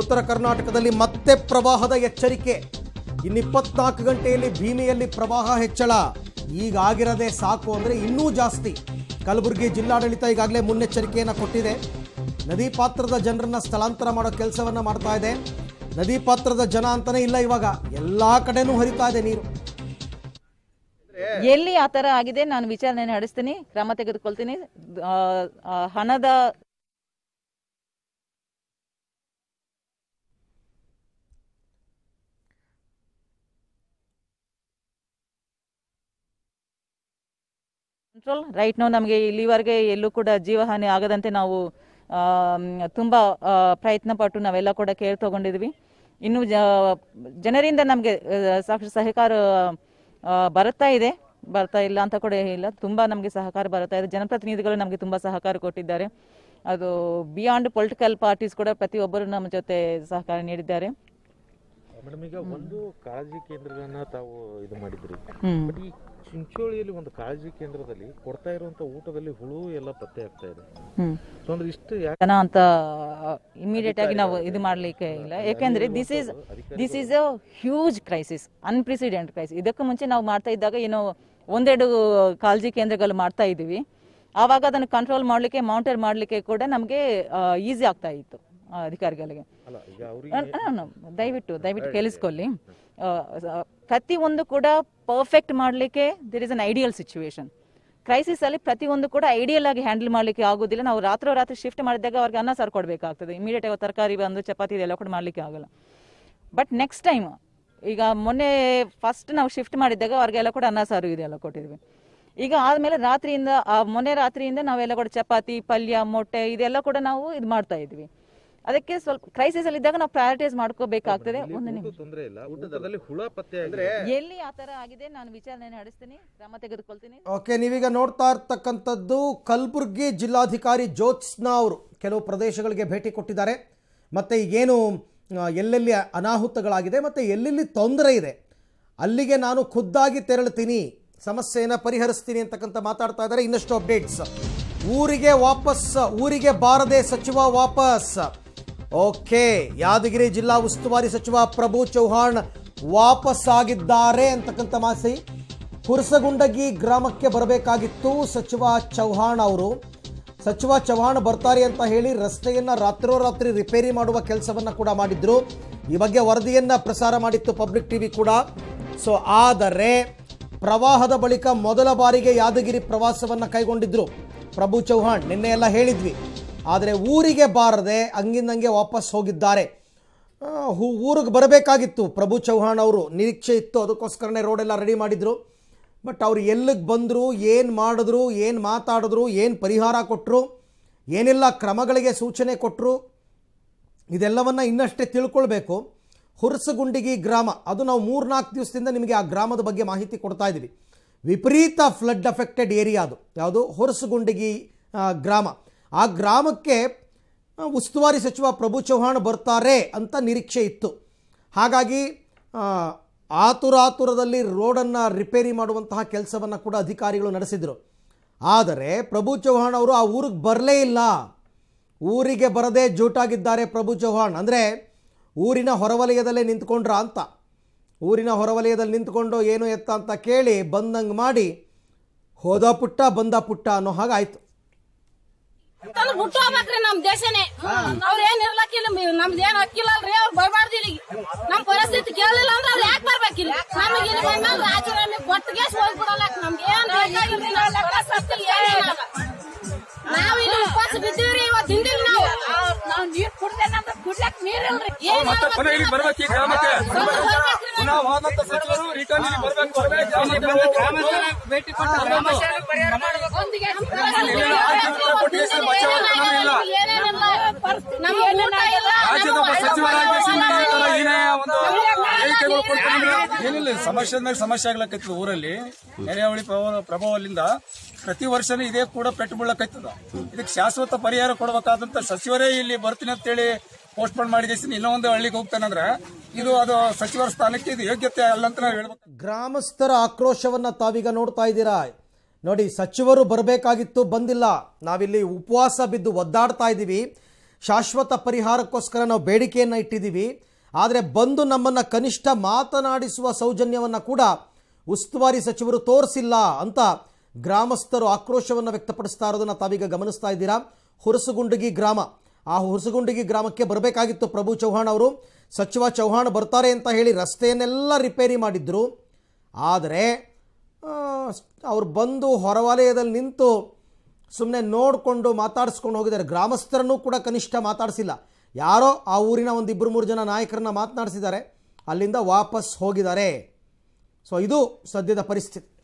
ಉತ್ತರ ಕರ್ನಾಟಕದಲ್ಲಿ ಮತ್ತೆ ಪ್ರವಾಹದ ಎಚ್ಚರಿಕೆ ಇನ್ನಿಪ್ಪತ್ನಾಲ್ಕು ಗಂಟೆಯಲ್ಲಿ ಭೀಮಿಯಲ್ಲಿ ಪ್ರವಾಹ ಹೆಚ್ಚಳ ಈಗ ಆಗಿರದೆ ಸಾಕು ಅಂದರೆ ಇನ್ನೂ ಜಾಸ್ತಿ ಕಲಬುರಗಿ ಜಿಲ್ಲಾಡಳಿತ ಈಗಾಗಲೇ ಮುನ್ನೆಚ್ಚರಿಕೆಯನ್ನು ಕೊಟ್ಟಿದೆ ನದಿ ಪಾತ್ರದ ಜನರನ್ನು ಸ್ಥಳಾಂತರ ಮಾಡೋ ಕೆಲಸವನ್ನು ಮಾಡ್ತಾ ಇದೆ ನದಿ ಪಾತ್ರದ ಜನ ಅಂತಲೇ ಇಲ್ಲ ಇವಾಗ ಎಲ್ಲ ಕಡೆನೂ ಹರಿತಾ ಇದೆ ನೀರು ಎಲ್ಲಿ ಆ ಥರ ಆಗಿದೆ ನಾನು ವಿಚಾರಣೆ ನಡೆಸ್ತೀನಿ ಕ್ರಮ ತೆಗೆದುಕೊಳ್ತೀನಿ ಹಣದ ಕಂಟ್ರೋಲ್ ರೈಟ್ ನಾವು ನಮಗೆ ಇಲ್ಲಿವರೆಗೆ ಎಲ್ಲೂ ಕೂಡ ಜೀವಹಾನಿ ಆಗದಂತೆ ನಾವು ತುಂಬ ಪ್ರಯತ್ನ ಪಟ್ಟು ನಾವೆಲ್ಲ ಕೂಡ ಕೇರ್ ತಗೊಂಡಿದ್ವಿ ಇನ್ನು ಜನರಿಂದ ನಮಗೆ ಸಾಕಷ್ಟು ಸಹಕಾರ ಬರುತ್ತಾ ಇದೆ ಬರ್ತಾ ಇಲ್ಲ ಅಂತ ಕೂಡ ಇಲ್ಲ ತುಂಬ ನಮಗೆ ಸಹಕಾರ ಬರ್ತಾ ಇದೆ ಜನಪ್ರತಿನಿಧಿಗಳು ನಮಗೆ ತುಂಬ ಸಹಕಾರ ಕೊಟ್ಟಿದ್ದಾರೆ ಅದು ಬಿಯಾಂಡ್ ಪೊಲಿಟಿಕಲ್ ಪಾರ್ಟೀಸ್ ಕೂಡ ಪ್ರತಿಯೊಬ್ಬರು ನಮ್ಮ ಜೊತೆ ಸಹಕಾರ ನೀಡಿದ್ದಾರೆ ಮೇಡಮ್ ಈಗ ಒಂದು ಕಾಳಜಿ ಕೇಂದ್ರಗಳನ್ನ ತಾವು ಇದು ಮಾಡಿದ್ರಿ ಬಟ್ ಈ ಚಿಂಚೋಳಿಯಲ್ಲಿ ಒಂದು ಕಾಳಜಿ ಕೇಂದ್ರದಲ್ಲಿ ಕೊಡ್ತಾ ಇರುವಂತ ಊಟದಲ್ಲಿ ಹುಳು ಎಲ್ಲ ಪತ್ತೆ ಆಗ್ತಾ ಇದೆ ಅಂದ್ರೆ ಇಷ್ಟು ಜನ ಅಂತ ಇಮಿಡಿಯೇಟ್ ಆಗಿ ನಾವು ಇದು ಮಾಡ್ಲಿಕ್ಕೆ ಇಲ್ಲ ಯಾಕೆಂದ್ರೆ this is this is a huge crisis unprecedented crisis ಇದಕ್ಕೆ ಮುಂಚೆ ನಾವು ಮಾಡ್ತಾ ಇದ್ದಾಗ ಏನೋ ಒಂದೆರಡು ಕಾಳಜಿ ಕೇಂದ್ರಗಳು ಮಾಡ್ತಾ ಇದೀವಿ ಆವಾಗ ಅದನ್ನು ಕಂಟ್ರೋಲ್ ಮಾಡ್ಲಿಕ್ಕೆ ಮಾನಿಟರ್ ಮಾಡ್ಲಿಕ್ಕೆ ಕೂಡ ನಮಗೆ ಈಸಿ ಆಗ್ತಾ ಇತ್ತು ಅಧಿಕಾರಿಗಳಿಗೆ ದಯವಿಟ್ಟು ದಯವಿಟ್ಟು ಕೇಳಿಸ್ಕೊಳ್ಳಿ ಪ್ರತಿಯೊಂದು ಕೂಡ ಪರ್ಫೆಕ್ಟ್ ಮಾಡಲಿಕ್ಕೆ there is an ideal situation crisis ಅಲ್ಲಿ ಪ್ರತಿಯೊಂದು ಕೂಡ ಐಡಿಯಲ್ ಆಗಿ ಹ್ಯಾಂಡಲ್ ಮಾಡಲಿಕ್ಕೆ ಆಗುದಿಲ್ಲ ನಾವು ರಾತ್ರಿ ರಾತ್ರಿ ಶಿಫ್ಟ್ ಮಾಡಿದಾಗ ಅವ್ರಿಗೆ ಅನ್ನ ಸಾರು ಕೊಡಬೇಕಾಗ್ತದೆ ಇಮಿಡಿಯೇಟ್ ಆಗಿ ತರಕಾರಿ ಬಂದು ಚಪಾತಿ ಇದೆಲ್ಲ ಕೂಡ ಮಾಡಲಿಕ್ಕೆ ಆಗಲ್ಲ ಬಟ್ ನೆಕ್ಸ್ಟ್ ಟೈಮ್ ಈಗ ಮೊನ್ನೆ ಫಸ್ಟ್ ನಾವು ಶಿಫ್ಟ್ ಮಾಡಿದಾಗ ಅವ್ರಿಗೆಲ್ಲ ಕೂಡ ಅನ್ನ ಸಾರು ಇದೆಲ್ಲ ಕೊಟ್ಟಿದ್ವಿ ಈಗ ಆದ್ಮೇಲೆ ರಾತ್ರಿಯಿಂದ ಮೊನ್ನೆ ರಾತ್ರಿಯಿಂದ ನಾವೆಲ್ಲ ಕೂಡ ಚಪಾತಿ ಪಲ್ಯ ಮೊಟ್ಟೆ ಇದೆಲ್ಲ ಕೂಡ ನಾವು ಇದು ಮಾಡ್ತಾ ಇದ್ವಿ ಅದಕ್ಕೆ ಸ್ವಲ್ಪ ಕ್ರೈಸಿಸ್ ಅಲ್ಲಿ ಇದ್ದಾಗ ನಾವು ಪ್ರಯಾರಿಟೈಸ್ ಮಾಡ್ಕೋಬೇಕಾಗ್ತದೆ ತೊಂದರೆ ಇಲ್ಲ ಎಲ್ಲಿ ಆ ಆಗಿದೆ ನಾನು ವಿಚಾರಣೆ ನಡೆಸ್ತೀನಿ ಕ್ರಮ ತೆಗೆದುಕೊಳ್ತೀನಿ ಓಕೆ ನೀವೀಗ ನೋಡ್ತಾ ಇರ್ತಕ್ಕಂಥದ್ದು ಕಲಬುರ್ಗಿ ಜಿಲ್ಲಾಧಿಕಾರಿ ಜ್ಯೋತ್ಸ್ನ ಅವರು ಕೆಲವು ಪ್ರದೇಶಗಳಿಗೆ ಭೇಟಿ ಕೊಟ್ಟಿದ್ದಾರೆ ಮತ್ತೆ ಈಗೇನು ಎಲ್ಲೆಲ್ಲಿ ಅನಾಹುತಗಳಾಗಿದೆ ಮತ್ತೆ ಎಲ್ಲೆಲ್ಲಿ ತೊಂದರೆ ಇದೆ ಅಲ್ಲಿಗೆ ನಾನು ಖುದ್ದಾಗಿ ತೆರಳ್ತೀನಿ ಸಮಸ್ಯೆಯನ್ನು ಪರಿಹರಿಸ್ತೀನಿ ಅಂತಕ್ಕಂಥ ಮಾತಾಡ್ತಾ ಇದ್ದಾರೆ ಇನ್ನಷ್ಟು ಅಪ್ಡೇಟ್ಸ್ ಊರಿಗೆ ವಾಪಸ್ ಊರಿಗೆ ಬಾರದೆ ಸಚಿವ ವಾಪಸ್ ಓಕೆ ಯಾದಗಿರಿ ಜಿಲ್ಲಾ ಉಸ್ತುವಾರಿ ಸಚಿವ ಪ್ರಭು ಚೌಹಾಣ್ ವಾಪಸ್ಸಾಗಿದ್ದಾರೆ ಅಂತಕ್ಕಂಥ ಮಾಸಿ ಹುರಸಗುಂಡಗಿ ಗ್ರಾಮಕ್ಕೆ ಬರಬೇಕಾಗಿತ್ತು ಸಚಿವ ಚೌಹಾಣ್ ಅವರು ಸಚಿವ ಚೌಹಾಣ್ ಬರ್ತಾರೆ ಅಂತ ಹೇಳಿ ರಸ್ತೆಯನ್ನು ರಾತ್ರೋರಾತ್ರಿ ರಿಪೇರಿ ಮಾಡುವ ಕೆಲಸವನ್ನು ಕೂಡ ಮಾಡಿದ್ರು ಈ ಬಗ್ಗೆ ವರದಿಯನ್ನು ಪ್ರಸಾರ ಮಾಡಿತ್ತು ಪಬ್ಲಿಕ್ ಟಿವಿ ಕೂಡ ಸೊ ಆದರೆ ಪ್ರವಾಹದ ಬಳಿಕ ಮೊದಲ ಬಾರಿಗೆ ಯಾದಗಿರಿ ಪ್ರವಾಸವನ್ನು ಕೈಗೊಂಡಿದ್ರು ಪ್ರಭು ಚೌಹಾಣ್ ನಿನ್ನೆ ಎಲ್ಲ ಹೇಳಿದ್ವಿ ಆದರೆ ಊರಿಗೆ ಬಾರದೆ ಹಂಗಿಂದಂಗೆ ವಾಪಸ್ ಹೋಗಿದ್ದಾರೆ ಹೂ ಊರಿಗೆ ಬರಬೇಕಾಗಿತ್ತು ಪ್ರಭು ಚೌಹಾಣ್ ಅವರು ನಿರೀಕ್ಷೆ ಇತ್ತು ಅದಕ್ಕೋಸ್ಕರನೇ ರೋಡೆಲ್ಲ ರೆಡಿ ಮಾಡಿದರು ಬಟ್ ಅವ್ರು ಎಲ್ಲಿಗೆ ಬಂದರು ಏನು ಮಾಡಿದ್ರು ಏನು ಮಾತಾಡಿದ್ರು ಏನು ಪರಿಹಾರ ಕೊಟ್ಟರು ಏನೆಲ್ಲ ಕ್ರಮಗಳಿಗೆ ಸೂಚನೆ ಕೊಟ್ಟರು ಇದೆಲ್ಲವನ್ನು ಇನ್ನಷ್ಟೇ ತಿಳ್ಕೊಳ್ಬೇಕು ಹುರ್ಸಗುಂಡಿಗಿ ಗ್ರಾಮ ಅದು ನಾವು ಮೂರ್ನಾಲ್ಕು ದಿವಸದಿಂದ ನಿಮಗೆ ಆ ಗ್ರಾಮದ ಬಗ್ಗೆ ಮಾಹಿತಿ ಕೊಡ್ತಾ ಇದ್ದೀವಿ ವಿಪರೀತ ಫ್ಲಡ್ ಅಫೆಕ್ಟೆಡ್ ಏರಿಯಾ ಅದು ಯಾವುದು ಹೊರಸುಗುಂಡಿಗಿ ಗ್ರಾಮ ಆ ಗ್ರಾಮಕ್ಕೆ ಉಸ್ತುವಾರಿ ಸಚಿವ ಪ್ರಭು ಚೌಹಾಣ್ ಬರ್ತಾರೆ ಅಂತ ನಿರೀಕ್ಷೆ ಇತ್ತು ಹಾಗಾಗಿ ಆತುರಾತುರದಲ್ಲಿ ರೋಡನ್ನು ರಿಪೇರಿ ಮಾಡುವಂತಹ ಕೆಲಸವನ್ನು ಕೂಡ ಅಧಿಕಾರಿಗಳು ನಡೆಸಿದರು ಆದರೆ ಪ್ರಭು ಚೌಹಾಣ್ ಅವರು ಆ ಊರಿಗೆ ಬರಲೇ ಇಲ್ಲ ಊರಿಗೆ ಬರದೇ ಜೂಟಾಗಿದ್ದಾರೆ ಪ್ರಭು ಚೌಹಾಣ್ ಅಂದರೆ ಊರಿನ ಹೊರವಲಯದಲ್ಲೇ ನಿಂತ್ಕೊಂಡ್ರ ಅಂತ ಊರಿನ ಹೊರವಲಯದಲ್ಲಿ ನಿಂತ್ಕೊಂಡು ಏನು ಎತ್ತ ಅಂತ ಕೇಳಿ ಬಂದಂಗೆ ಮಾಡಿ ಹೋದ ಪುಟ್ಟ ಬಂದ ಪುಟ್ಟ ಅನ್ನೋ ಹಾಗೆ ತಂದ್ ಹುಟ್ಟು ನಮ್ ದೇಶನೇ ಅವ್ರ ಏನ್ ಇರ್ಲಕ್ಕಿಲ್ಲ ನಮ್ದು ಏನ್ ಅಲ್ರಿ ಬರ್ಬಾರ್ದು ನಮ್ ಪರಿಸ್ಥಿತಿ ಕೇಳಲಿಲ್ಲ ಅಂದ್ರೆ ಅವ್ರು ಯಾಕೆ ಬರ್ಬೇಕಿಲ್ಲ ಇಲ್ಲಿ ನಮ್ಗೆ ಉಪವಾಸ ಬಿದ್ದೀವ್ರಿ ಇವತ್ತು ನಾವು ನೀರ್ ಏನಿಲ್ಲ ಸಮಸ್ಯೆ ಮೇಲೆ ಸಮಸ್ಯೆ ಆಗ್ಲಕೈತದ ಊರಲ್ಲಿ ನೆರೆಹೊಳಿ ಪ್ರಭಾವದಿಂದ ಪ್ರತಿ ವರ್ಷನೂ ಇದೇ ಕೂಡ ಪೆಟ್ಟು ಬೀಳಕೈತದ ಇದಕ್ಕೆ ಶಾಶ್ವತ ಪರಿಹಾರ ಕೊಡಬೇಕಾದಂತ ಸಚಿವರೇ ಇಲ್ಲಿ ಬರ್ತೀನಿ ಅಂತೇಳಿ ಹೇಳಿ ಪೋನ್ ಮಾಡಿದ ಇನ್ನೊಂದು ಹಳ್ಳಿಗೆ ಹೋಗ್ತಾನಂದ್ರೆ ಇದು ಅದು ಸಚಿವರ ಸ್ಥಾನಕ್ಕೆ ಇದು ಯೋಗ್ಯತೆ ಅಲ್ಲ ಅಂತ ನಾವು ಹೇಳ್ಬೇಕು ಗ್ರಾಮಸ್ಥರ ಆಕ್ರೋಶವನ್ನ ತಾವೀಗ ನೋಡ್ತಾ ಇದ್ದೀರಾ ನೋಡಿ ಸಚಿವರು ಬರಬೇಕಾಗಿತ್ತು ಬಂದಿಲ್ಲ ನಾವಿಲ್ಲಿ ಉಪವಾಸ ಬಿದ್ದು ಒದ್ದಾಡ್ತಾ ಇದ್ದೀವಿ ಶಾಶ್ವತ ಪರಿಹಾರಕ್ಕೋಸ್ಕರ ನಾವು ಬೇಡಿಕೆಯನ್ನು ಇಟ್ಟಿದ್ದೀವಿ ಆದರೆ ಬಂದು ನಮ್ಮನ್ನು ಕನಿಷ್ಠ ಮಾತನಾಡಿಸುವ ಸೌಜನ್ಯವನ್ನು ಕೂಡ ಉಸ್ತುವಾರಿ ಸಚಿವರು ತೋರಿಸಿಲ್ಲ ಅಂತ ಗ್ರಾಮಸ್ಥರು ಆಕ್ರೋಶವನ್ನು ವ್ಯಕ್ತಪಡಿಸ್ತಾ ಇರೋದನ್ನು ತಾವೀಗ ಗಮನಿಸ್ತಾ ಇದ್ದೀರಾ ಹುರಸುಗುಂಡಗಿ ಗ್ರಾಮ ಆ ಹುರಸುಗುಂಡಗಿ ಗ್ರಾಮಕ್ಕೆ ಬರಬೇಕಾಗಿತ್ತು ಪ್ರಭು ಚೌಹಾಣ್ ಅವರು ಸಚಿವ ಚೌಹಾಣ್ ಬರ್ತಾರೆ ಅಂತ ಹೇಳಿ ರಸ್ತೆಯನ್ನೆಲ್ಲ ರಿಪೇರಿ ಮಾಡಿದ್ದರು ಆದರೆ ಅವ್ರು ಬಂದು ಹೊರವಲಯದಲ್ಲಿ ನಿಂತು ಸುಮ್ಮನೆ ನೋಡಿಕೊಂಡು ಮಾತಾಡಿಸ್ಕೊಂಡು ಹೋಗಿದ್ದಾರೆ ಗ್ರಾಮಸ್ಥರನ್ನು ಕೂಡ ಕನಿಷ್ಠ ಮಾತಾಡಿಸಿಲ್ಲ ಯಾರೋ ಆ ಊರಿನ ಒಂದು ಇಬ್ಬರು ಮೂರು ಜನ ನಾಯಕರನ್ನ ಮಾತನಾಡಿಸಿದ್ದಾರೆ ಅಲ್ಲಿಂದ ವಾಪಸ್ ಹೋಗಿದ್ದಾರೆ ಸೊ ಇದು ಸದ್ಯದ ಪರಿಸ್ಥಿತಿ